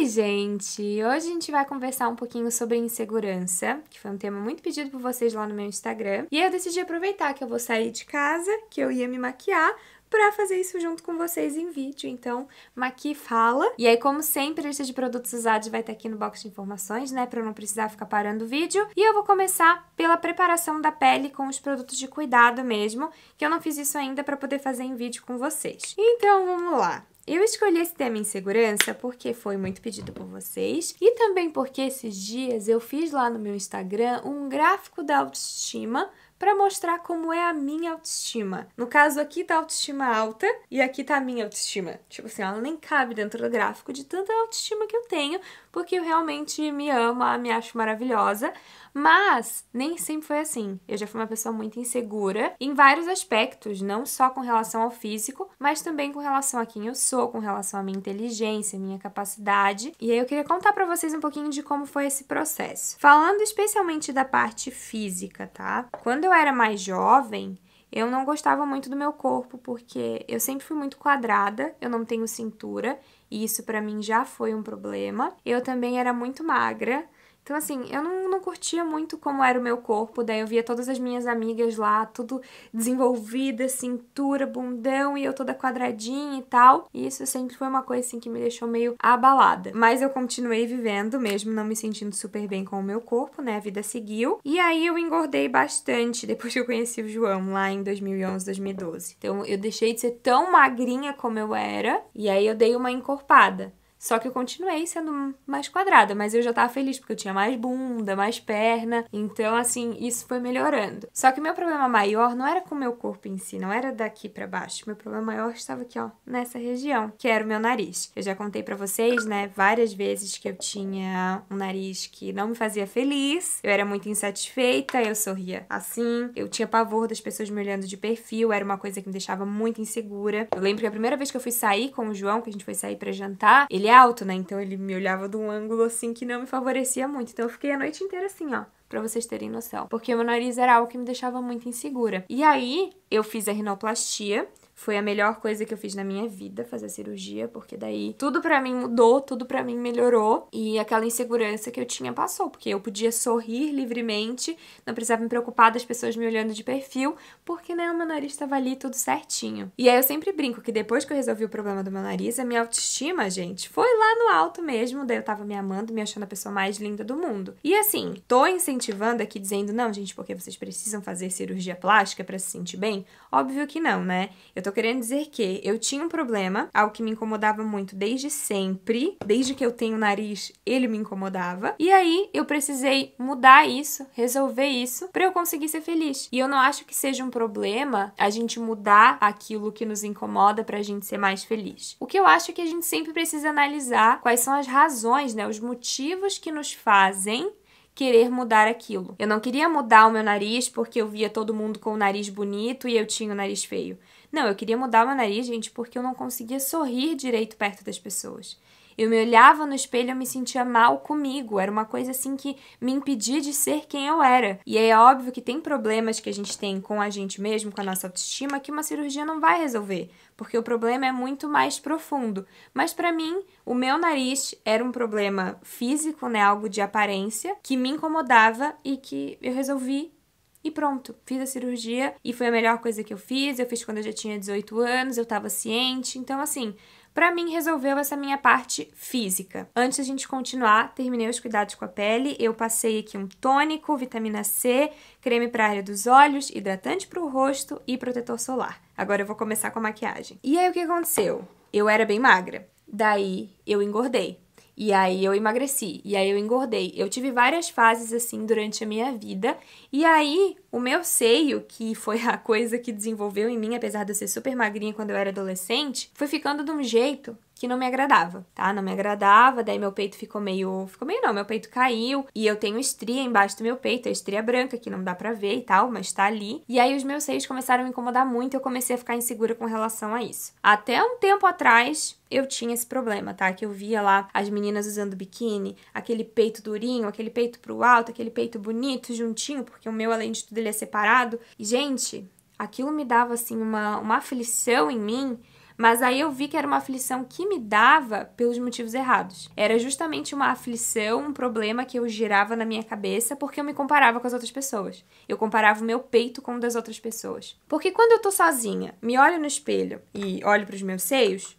Oi, gente! Hoje a gente vai conversar um pouquinho sobre insegurança, que foi um tema muito pedido por vocês lá no meu Instagram. E eu decidi aproveitar que eu vou sair de casa, que eu ia me maquiar, para fazer isso junto com vocês em vídeo. Então, Maqui fala. E aí, como sempre, a lista de produtos usados vai estar tá aqui no box de informações, né? Para eu não precisar ficar parando o vídeo. E eu vou começar pela preparação da pele com os produtos de cuidado mesmo, que eu não fiz isso ainda para poder fazer em vídeo com vocês. Então, vamos lá. Eu escolhi esse tema insegurança porque foi muito pedido por vocês e também porque esses dias eu fiz lá no meu Instagram um gráfico da autoestima para mostrar como é a minha autoestima. No caso, aqui tá a autoestima alta e aqui tá a minha autoestima. Tipo assim, ela nem cabe dentro do gráfico de tanta autoestima que eu tenho, porque eu realmente me amo, me acho maravilhosa. Mas nem sempre foi assim. Eu já fui uma pessoa muito insegura em vários aspectos, não só com relação ao físico, mas também com relação a quem eu sou, com relação à minha inteligência, minha capacidade. E aí eu queria contar para vocês um pouquinho de como foi esse processo. Falando especialmente da parte física, tá? Quando eu eu era mais jovem, eu não gostava muito do meu corpo, porque eu sempre fui muito quadrada, eu não tenho cintura, e isso para mim já foi um problema. Eu também era muito magra, então, assim, eu não, não curtia muito como era o meu corpo, daí eu via todas as minhas amigas lá, tudo desenvolvida, cintura, bundão, e eu toda quadradinha e tal. E isso sempre foi uma coisa, assim, que me deixou meio abalada. Mas eu continuei vivendo, mesmo não me sentindo super bem com o meu corpo, né? A vida seguiu. E aí eu engordei bastante depois que eu conheci o João, lá em 2011, 2012. Então, eu deixei de ser tão magrinha como eu era, e aí eu dei uma encorpada. Só que eu continuei sendo mais quadrada, mas eu já tava feliz porque eu tinha mais bunda, mais perna. Então, assim, isso foi melhorando. Só que meu problema maior não era com o meu corpo em si, não era daqui para baixo. Meu problema maior estava aqui, ó, nessa região, que era o meu nariz. Eu já contei para vocês, né, várias vezes que eu tinha um nariz que não me fazia feliz, eu era muito insatisfeita, eu sorria assim, eu tinha pavor das pessoas me olhando de perfil, era uma coisa que me deixava muito insegura. Eu lembro que a primeira vez que eu fui sair com o João, que a gente foi sair para jantar, ele alto, né? Então ele me olhava de um ângulo assim que não me favorecia muito. Então eu fiquei a noite inteira assim, ó para vocês terem noção, porque meu nariz era algo que me deixava muito insegura. E aí eu fiz a rinoplastia foi a melhor coisa que eu fiz na minha vida, fazer cirurgia, porque daí tudo para mim mudou, tudo para mim melhorou e aquela insegurança que eu tinha passou, porque eu podia sorrir livremente, não precisava me preocupar das pessoas me olhando de perfil, porque né, o meu nariz estava ali tudo certinho. E aí eu sempre brinco que depois que eu resolvi o problema do meu nariz, a minha autoestima, gente, foi lá no alto mesmo, daí eu tava me amando, me achando a pessoa mais linda do mundo. E assim, tô incentivando aqui dizendo não, gente, porque vocês precisam fazer cirurgia plástica para se sentir bem? Óbvio que não, né? Eu tô tô querendo dizer que eu tinha um problema, algo que me incomodava muito desde sempre, desde que eu tenho nariz, ele me incomodava. E aí eu precisei mudar isso, resolver isso, para eu conseguir ser feliz. E eu não acho que seja um problema a gente mudar aquilo que nos incomoda para a gente ser mais feliz. O que eu acho é que a gente sempre precisa analisar quais são as razões, né, os motivos que nos fazem querer mudar aquilo. Eu não queria mudar o meu nariz porque eu via todo mundo com o nariz bonito e eu tinha o nariz feio. Não, eu queria mudar meu nariz, gente, porque eu não conseguia sorrir direito perto das pessoas. Eu me olhava no espelho e me sentia mal comigo. Era uma coisa assim que me impedia de ser quem eu era. E aí é óbvio que tem problemas que a gente tem com a gente mesmo, com a nossa autoestima, que uma cirurgia não vai resolver, porque o problema é muito mais profundo. Mas para mim, o meu nariz era um problema físico, né, algo de aparência que me incomodava e que eu resolvi e pronto, fiz a cirurgia e foi a melhor coisa que eu fiz. Eu fiz quando eu já tinha 18 anos, eu tava ciente. Então, assim, para mim resolveu essa minha parte física. Antes da gente continuar, terminei os cuidados com a pele. Eu passei aqui um tônico, vitamina C, creme para a área dos olhos, hidratante para o rosto e protetor solar. Agora eu vou começar com a maquiagem. E aí o que aconteceu? Eu era bem magra. Daí eu engordei e aí eu emagreci, e aí eu engordei. Eu tive várias fases assim durante a minha vida. E aí, o meu seio, que foi a coisa que desenvolveu em mim, apesar de eu ser super magrinha quando eu era adolescente, foi ficando de um jeito que não me agradava, tá? Não me agradava, daí meu peito ficou meio, ficou meio não, meu peito caiu e eu tenho estria embaixo do meu peito, a estria branca que não dá para ver e tal, mas tá ali. E aí os meus seios começaram a me incomodar muito, eu comecei a ficar insegura com relação a isso. Até um tempo atrás, eu tinha esse problema, tá? Que eu via lá as meninas usando biquíni, aquele peito durinho, aquele peito pro alto, aquele peito bonito, juntinho, porque o meu além de tudo dele é separado. Gente, aquilo me dava assim uma, uma aflição em mim mas aí eu vi que era uma aflição que me dava pelos motivos errados. Era justamente uma aflição, um problema que eu girava na minha cabeça porque eu me comparava com as outras pessoas. Eu comparava o meu peito com o das outras pessoas. Porque quando eu tô sozinha, me olho no espelho e olho para os meus seios,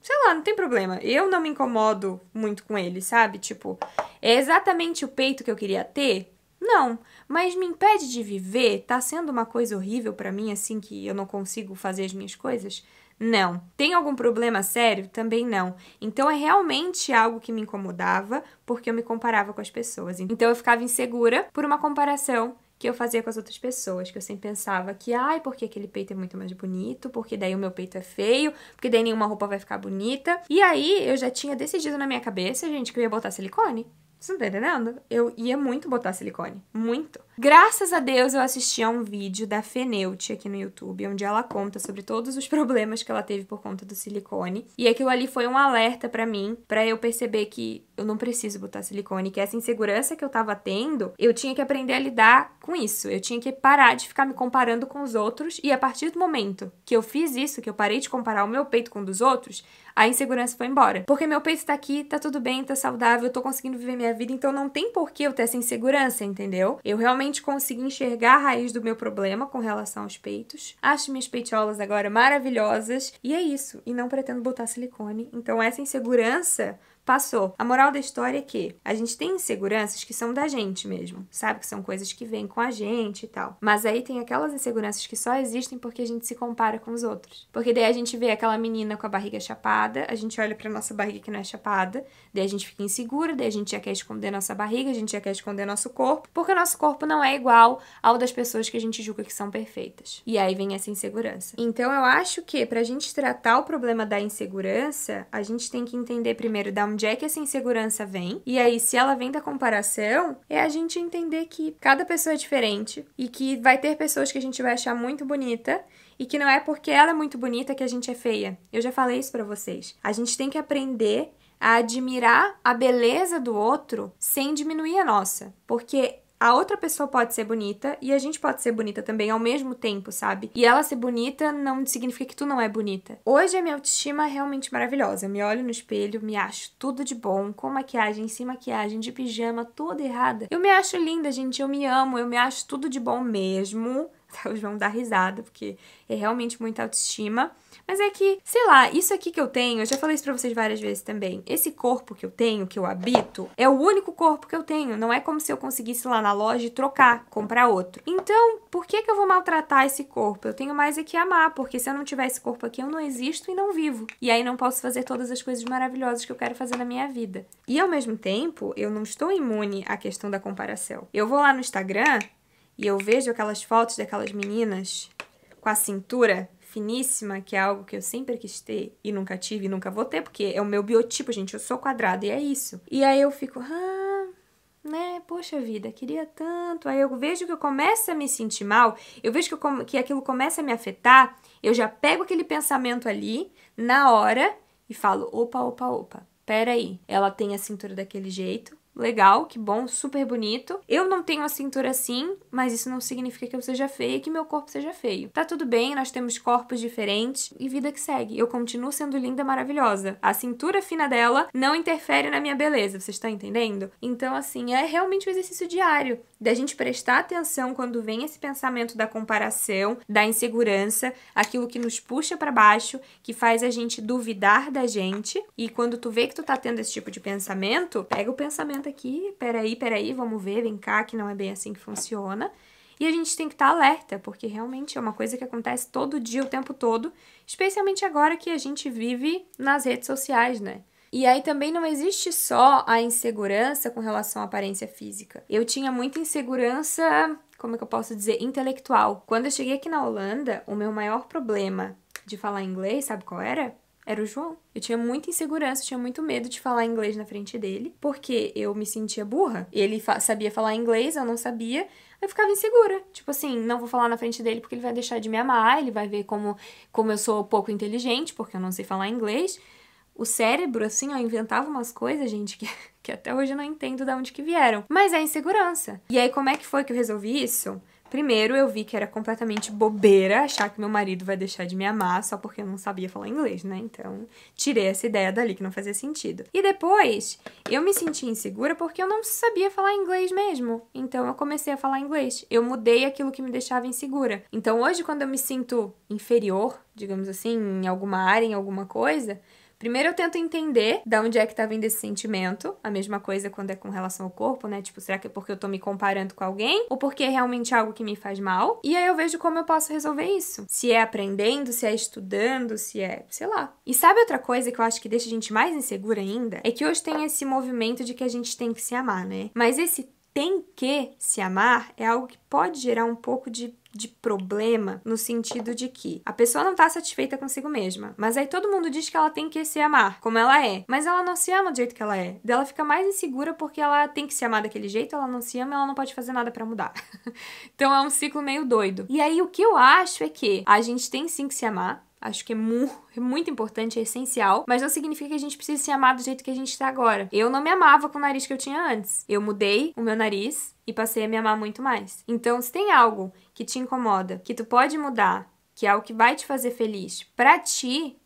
sei lá, não tem problema. Eu não me incomodo muito com ele, sabe? Tipo, é exatamente o peito que eu queria ter, não, mas me impede de viver? Tá sendo uma coisa horrível para mim assim que eu não consigo fazer as minhas coisas? Não. Tem algum problema sério? Também não. Então é realmente algo que me incomodava, porque eu me comparava com as pessoas. Então eu ficava insegura por uma comparação que eu fazia com as outras pessoas, que eu sempre pensava que, ai, porque aquele peito é muito mais bonito, porque daí o meu peito é feio, porque daí nenhuma roupa vai ficar bonita. E aí eu já tinha decidido na minha cabeça, gente, que eu ia botar silicone. Você não tá entendendo? Eu ia muito botar silicone. Muito. Graças a Deus eu assisti a um vídeo da Feneut aqui no YouTube, onde ela conta sobre todos os problemas que ela teve por conta do silicone. E aquilo ali foi um alerta para mim, para eu perceber que eu não preciso botar silicone, que essa insegurança que eu tava tendo, eu tinha que aprender a lidar com isso. Eu tinha que parar de ficar me comparando com os outros e a partir do momento que eu fiz isso, que eu parei de comparar o meu peito com o dos outros, a insegurança foi embora. Porque meu peito tá aqui, tá tudo bem, tá saudável, eu tô conseguindo viver minha vida, então não tem por que eu ter essa insegurança, entendeu? Eu realmente consegui enxergar a raiz do meu problema com relação aos peitos. Acho minhas peitiolas agora maravilhosas e é isso. E não pretendo botar silicone. Então essa insegurança passou. A moral da história é que a gente tem inseguranças que são da gente mesmo, sabe? Que são coisas que vêm com a gente e tal. Mas aí tem aquelas inseguranças que só existem porque a gente se compara com os outros. Porque daí a gente vê aquela menina com a barriga chapada, a gente olha pra nossa barriga que não é chapada, daí a gente fica insegura, daí a gente já quer esconder nossa barriga, a gente já quer esconder nosso corpo, porque nosso corpo não é igual ao das pessoas que a gente julga que são perfeitas. E aí vem essa insegurança. Então eu acho que pra gente tratar o problema da insegurança, a gente tem que entender primeiro da onde é que essa insegurança vem. E aí, se ela vem da comparação, é a gente entender que cada pessoa é diferente e que vai ter pessoas que a gente vai achar muito bonita e que não é porque ela é muito bonita que a gente é feia. Eu já falei isso para vocês. A gente tem que aprender a admirar a beleza do outro sem diminuir a nossa, porque a outra pessoa pode ser bonita e a gente pode ser bonita também ao mesmo tempo, sabe? E ela ser bonita não significa que tu não é bonita. Hoje a minha autoestima é realmente maravilhosa. Eu me olho no espelho, me acho tudo de bom, com maquiagem, sem maquiagem, de pijama, toda errada. Eu me acho linda, gente, eu me amo, eu me acho tudo de bom mesmo. elas vão dar risada, porque é realmente muita autoestima. Mas é que, sei lá, isso aqui que eu tenho, eu já falei isso pra vocês várias vezes também. Esse corpo que eu tenho, que eu habito, é o único corpo que eu tenho. Não é como se eu conseguisse ir lá na loja e trocar, comprar outro. Então, por que, que eu vou maltratar esse corpo? Eu tenho mais é que amar, porque se eu não tiver esse corpo aqui, eu não existo e não vivo. E aí não posso fazer todas as coisas maravilhosas que eu quero fazer na minha vida. E ao mesmo tempo, eu não estou imune à questão da comparação. Eu vou lá no Instagram e eu vejo aquelas fotos daquelas meninas com a cintura finíssima, que é algo que eu sempre quis ter e nunca tive e nunca vou ter, porque é o meu biotipo, gente, eu sou quadrada e é isso. E aí eu fico, ah, né, poxa vida, queria tanto. Aí eu vejo que eu começo a me sentir mal, eu vejo que, eu, que aquilo começa a me afetar, eu já pego aquele pensamento ali, na hora, e falo, opa, opa, opa, peraí, ela tem a cintura daquele jeito, legal, que bom, super bonito. Eu não tenho a cintura assim, mas isso não significa que eu seja feia e que meu corpo seja feio. Tá tudo bem, nós temos corpos diferentes e vida que segue. Eu continuo sendo linda, maravilhosa. A cintura fina dela não interfere na minha beleza, você está entendendo? Então, assim, é realmente um exercício diário da gente prestar atenção quando vem esse pensamento da comparação, da insegurança, aquilo que nos puxa para baixo, que faz a gente duvidar da gente. E quando tu vê que tu tá tendo esse tipo de pensamento, pega o pensamento nada aqui, peraí, peraí, vamos ver, vem cá, que não é bem assim que funciona. E a gente tem que estar tá alerta, porque realmente é uma coisa que acontece todo dia, o tempo todo, especialmente agora que a gente vive nas redes sociais, né? E aí também não existe só a insegurança com relação à aparência física. Eu tinha muita insegurança, como é que eu posso dizer, intelectual. Quando eu cheguei aqui na Holanda, o meu maior problema de falar inglês, sabe qual era? era o João. Eu tinha muita insegurança, tinha muito medo de falar inglês na frente dele, porque eu me sentia burra. Ele fa sabia falar inglês, eu não sabia. Eu ficava insegura. Tipo assim, não vou falar na frente dele porque ele vai deixar de me amar, ele vai ver como, como eu sou pouco inteligente, porque eu não sei falar inglês. O cérebro, assim, ó, inventava umas coisas, gente, que, que até hoje eu não entendo de onde que vieram. Mas é insegurança. E aí, como é que foi que eu resolvi isso? Primeiro, eu vi que era completamente bobeira achar que meu marido vai deixar de me amar só porque eu não sabia falar inglês, né? Então, tirei essa ideia dali que não fazia sentido. E depois, eu me senti insegura porque eu não sabia falar inglês mesmo. Então, eu comecei a falar inglês. Eu mudei aquilo que me deixava insegura. Então, hoje, quando eu me sinto inferior, digamos assim, em alguma área, em alguma coisa, Primeiro eu tento entender de onde é que tá vindo esse sentimento. A mesma coisa quando é com relação ao corpo, né? Tipo, será que é porque eu tô me comparando com alguém? Ou porque é realmente algo que me faz mal? E aí eu vejo como eu posso resolver isso. Se é aprendendo, se é estudando, se é, sei lá. E sabe outra coisa que eu acho que deixa a gente mais insegura ainda? É que hoje tem esse movimento de que a gente tem que se amar, né? Mas esse tem que se amar é algo que pode gerar um pouco de de problema no sentido de que a pessoa não tá satisfeita consigo mesma, mas aí todo mundo diz que ela tem que se amar como ela é, mas ela não se ama do jeito que ela é. dela fica mais insegura porque ela tem que se amar daquele jeito, ela não se ama, ela não pode fazer nada para mudar. então é um ciclo meio doido. E aí o que eu acho é que a gente tem sim que se amar, Acho que é mu é muito importante, é essencial, mas não significa que a gente precise se amar do jeito que a gente está agora. Eu não me amava com o nariz que eu tinha antes. Eu mudei o meu nariz e passei a me amar muito mais. Então, se tem algo que te incomoda, que tu pode mudar, que é o que vai te fazer feliz, para ti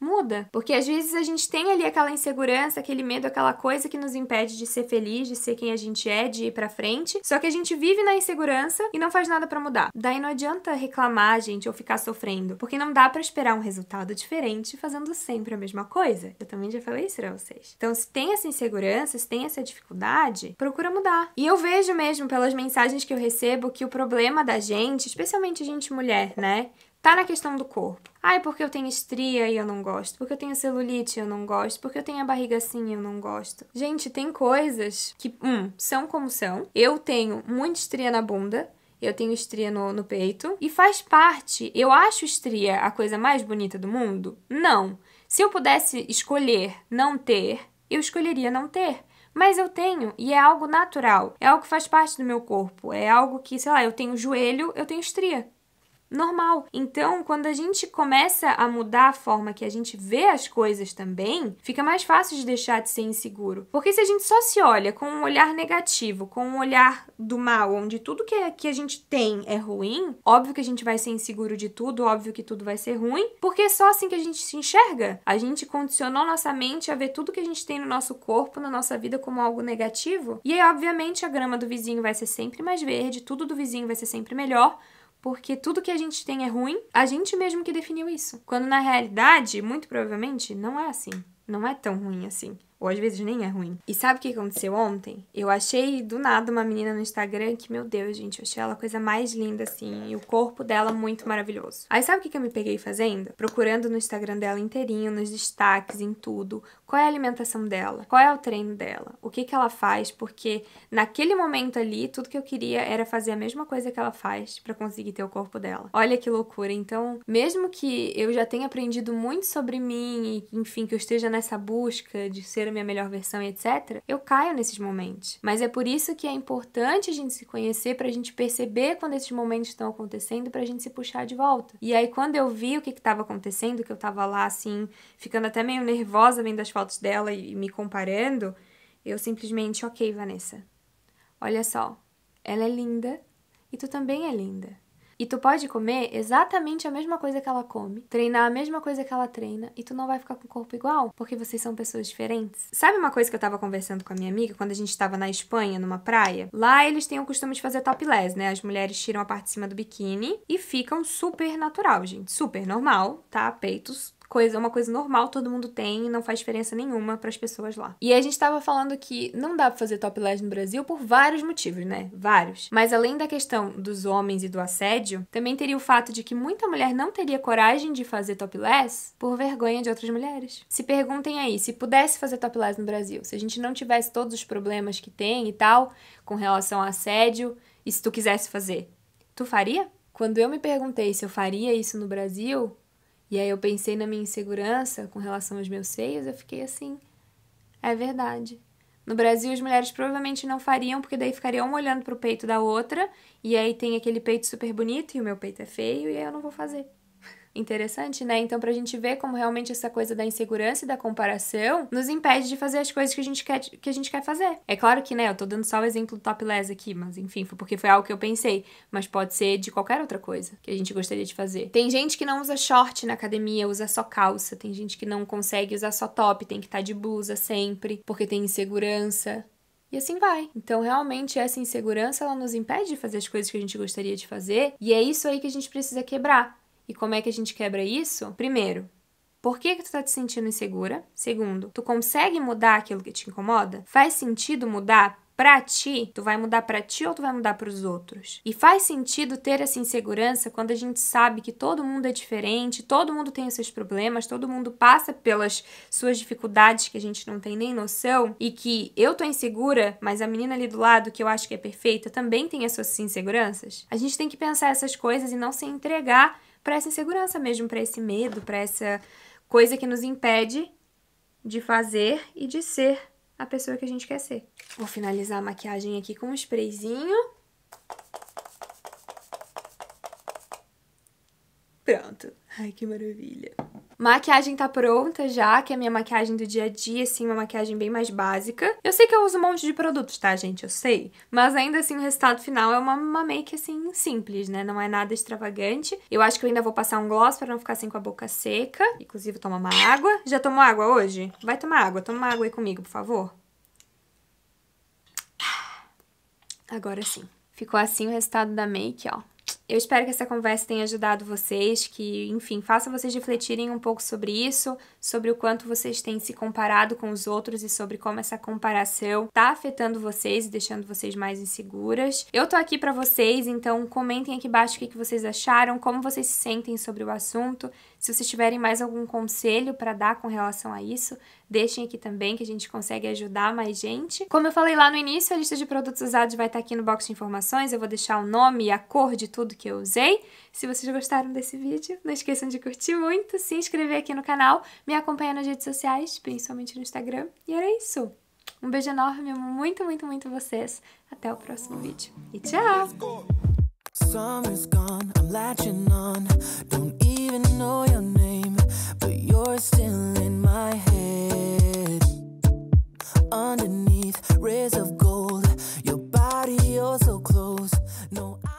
muda. Porque às vezes a gente tem ali aquela insegurança, aquele medo, aquela coisa que nos impede de ser feliz, de ser quem a gente é, de ir pra frente. Só que a gente vive na insegurança e não faz nada para mudar. Daí não adianta reclamar, gente, ou ficar sofrendo. Porque não dá para esperar um resultado diferente fazendo sempre a mesma coisa. Eu também já falei isso pra vocês. Então, se tem essa insegurança, se tem essa dificuldade, procura mudar. E eu vejo mesmo pelas mensagens que eu recebo que o problema da gente, especialmente a gente mulher, né? Tá na questão do corpo. Ah, é porque eu tenho estria e eu não gosto. Porque eu tenho celulite e eu não gosto. Porque eu tenho a barriga assim e eu não gosto. Gente, tem coisas que, um, são como são. Eu tenho muita estria na bunda. Eu tenho estria no, no peito. E faz parte. Eu acho estria a coisa mais bonita do mundo? Não. Se eu pudesse escolher não ter, eu escolheria não ter. Mas eu tenho e é algo natural. É algo que faz parte do meu corpo. É algo que, sei lá, eu tenho joelho, eu tenho estria normal. Então, quando a gente começa a mudar a forma que a gente vê as coisas também, fica mais fácil de deixar de ser inseguro. Porque se a gente só se olha com um olhar negativo, com um olhar do mal, onde tudo que, é, que a gente tem é ruim, óbvio que a gente vai ser inseguro de tudo, óbvio que tudo vai ser ruim, porque é só assim que a gente se enxerga. A gente condicionou nossa mente a ver tudo que a gente tem no nosso corpo, na nossa vida, como algo negativo. E aí, obviamente, a grama do vizinho vai ser sempre mais verde, tudo do vizinho vai ser sempre melhor porque tudo que a gente tem é ruim, a gente mesmo que definiu isso. Quando na realidade, muito provavelmente, não é assim. Não é tão ruim assim. Ou às vezes nem é ruim. E sabe o que aconteceu ontem? Eu achei do nada uma menina no Instagram que, meu Deus, gente, eu achei ela a coisa mais linda assim. E o corpo dela muito maravilhoso. Aí sabe o que eu me peguei fazendo? Procurando no Instagram dela inteirinho, nos destaques, em tudo, qual é a alimentação dela? Qual é o treino dela? O que, que ela faz? Porque naquele momento ali, tudo que eu queria era fazer a mesma coisa que ela faz para conseguir ter o corpo dela. Olha que loucura. Então, mesmo que eu já tenha aprendido muito sobre mim e, enfim, que eu esteja nessa busca de ser a minha melhor versão e etc., eu caio nesses momentos. Mas é por isso que é importante a gente se conhecer para a gente perceber quando esses momentos estão acontecendo para a gente se puxar de volta. E aí, quando eu vi o que estava acontecendo, que eu tava lá assim, ficando até meio nervosa vendo as fotos dela e me comparando, eu simplesmente, ok, Vanessa, olha só, ela é linda e tu também é linda. E tu pode comer exatamente a mesma coisa que ela come, treinar a mesma coisa que ela treina, e tu não vai ficar com o corpo igual, porque vocês são pessoas diferentes. Sabe uma coisa que eu tava conversando com a minha amiga quando a gente tava na Espanha, numa praia? Lá eles têm o costume de fazer topless, né? As mulheres tiram a parte de cima do biquíni e ficam super natural, gente. Super normal, tá? Peitos coisa, é uma coisa normal, todo mundo tem, não faz diferença nenhuma para as pessoas lá. E a gente estava falando que não dá para fazer topless no Brasil por vários motivos, né? Vários. Mas além da questão dos homens e do assédio, também teria o fato de que muita mulher não teria coragem de fazer topless por vergonha de outras mulheres. Se perguntem aí, se pudesse fazer topless no Brasil, se a gente não tivesse todos os problemas que tem e tal com relação a assédio, e se tu quisesse fazer, tu faria? Quando eu me perguntei se eu faria isso no Brasil, e aí eu pensei na minha insegurança com relação aos meus seios, eu fiquei assim, é verdade. No Brasil, as mulheres provavelmente não fariam, porque daí ficaria uma olhando pro peito da outra, e aí tem aquele peito super bonito e o meu peito é feio, e aí eu não vou fazer. Interessante, né? Então, pra gente ver como realmente essa coisa da insegurança e da comparação nos impede de fazer as coisas que a gente quer, que a gente quer fazer. É claro que, né, eu tô dando só o exemplo do topless aqui, mas enfim, foi porque foi algo que eu pensei. Mas pode ser de qualquer outra coisa que a gente gostaria de fazer. Tem gente que não usa short na academia, usa só calça. Tem gente que não consegue usar só top, tem que estar tá de blusa sempre, porque tem insegurança. E assim vai. Então, realmente, essa insegurança ela nos impede de fazer as coisas que a gente gostaria de fazer, e é isso aí que a gente precisa quebrar e como é que a gente quebra isso? Primeiro, por que, que tu tá te sentindo insegura? Segundo, tu consegue mudar aquilo que te incomoda? Faz sentido mudar para ti? Tu vai mudar para ti ou tu vai mudar para os outros? E faz sentido ter essa insegurança quando a gente sabe que todo mundo é diferente, todo mundo tem os seus problemas, todo mundo passa pelas suas dificuldades que a gente não tem nem noção e que eu tô insegura, mas a menina ali do lado que eu acho que é perfeita também tem as suas inseguranças? A gente tem que pensar essas coisas e não se entregar para essa insegurança mesmo, para esse medo, para essa coisa que nos impede de fazer e de ser a pessoa que a gente quer ser. Vou finalizar a maquiagem aqui com um sprayzinho. Pronto. Ai, que maravilha. Maquiagem tá pronta já, que é a minha maquiagem do dia a dia, assim, uma maquiagem bem mais básica. Eu sei que eu uso um monte de produtos, tá, gente? Eu sei. Mas ainda assim, o resultado final é uma, uma make, assim, simples, né? Não é nada extravagante. Eu acho que eu ainda vou passar um gloss pra não ficar, assim, com a boca seca. Inclusive, tomar uma água. Já tomou água hoje? Vai tomar água. Toma uma água aí comigo, por favor. Agora sim. Ficou assim o resultado da make, ó. Eu espero que essa conversa tenha ajudado vocês, que, enfim, faça vocês refletirem um pouco sobre isso, sobre o quanto vocês têm se comparado com os outros e sobre como essa comparação está afetando vocês e deixando vocês mais inseguras. Eu tô aqui para vocês, então comentem aqui embaixo o que, que vocês acharam, como vocês se sentem sobre o assunto, se vocês tiverem mais algum conselho para dar com relação a isso, deixem aqui também que a gente consegue ajudar mais gente. Como eu falei lá no início, a lista de produtos usados vai estar tá aqui no box de informações. Eu vou deixar o nome e a cor de tudo que eu usei. Se vocês gostaram desse vídeo, não esqueçam de curtir muito, se inscrever aqui no canal, me acompanhar nas redes sociais, principalmente no Instagram. E era isso. Um beijo enorme, amo muito, muito, muito vocês. Até o próximo vídeo. E tchau! even know your name, but you're still in my head. Underneath rays of gold, your body, you're oh so close. No, I